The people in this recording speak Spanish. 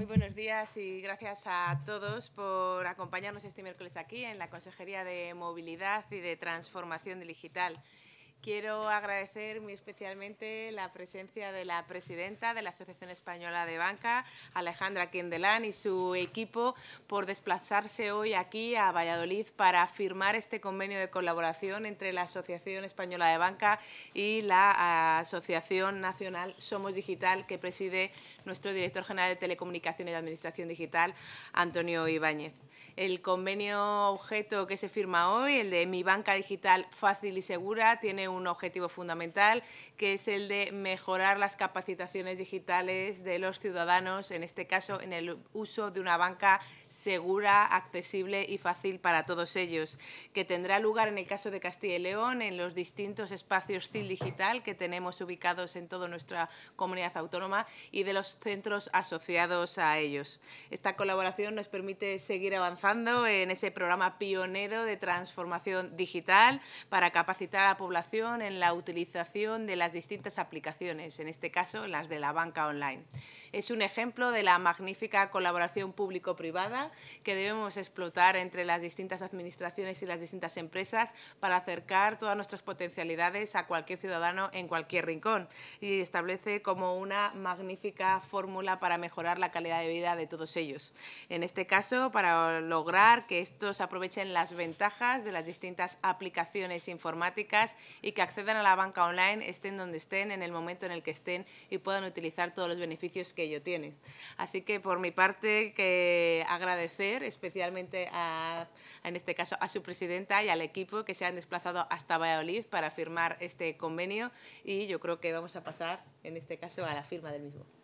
Muy buenos días y gracias a todos por acompañarnos este miércoles aquí en la Consejería de Movilidad y de Transformación Digital. Quiero agradecer muy especialmente la presencia de la presidenta de la Asociación Española de Banca, Alejandra Quindelán, y su equipo por desplazarse hoy aquí a Valladolid para firmar este convenio de colaboración entre la Asociación Española de Banca y la ah, Asociación Nacional Somos Digital, que preside nuestro director general de Telecomunicaciones y Administración Digital, Antonio Ibáñez el convenio objeto que se firma hoy, el de Mi Banca Digital Fácil y Segura, tiene un objetivo fundamental, que es el de mejorar las capacitaciones digitales de los ciudadanos, en este caso en el uso de una banca segura, accesible y fácil para todos ellos, que tendrá lugar en el caso de Castilla y León en los distintos espacios CIL Digital que tenemos ubicados en toda nuestra comunidad autónoma y de los centros asociados a ellos. Esta colaboración nos permite seguir avanzando en ese programa pionero de transformación digital para capacitar a la población en la utilización de las distintas aplicaciones, en este caso las de la banca online. Es un ejemplo de la magnífica colaboración público-privada que debemos explotar entre las distintas administraciones y las distintas empresas para acercar todas nuestras potencialidades a cualquier ciudadano en cualquier rincón y establece como una magnífica fórmula para mejorar la calidad de vida de todos ellos. En este caso, para lograr que estos aprovechen las ventajas de las distintas aplicaciones informáticas y que accedan a la banca online, estén donde estén, en el momento en el que estén y puedan utilizar todos los beneficios que ello tiene. Así que, por mi parte, que agradezco agradecer especialmente a, en este caso a su presidenta y al equipo que se han desplazado hasta Valladolid para firmar este convenio y yo creo que vamos a pasar en este caso a la firma del mismo.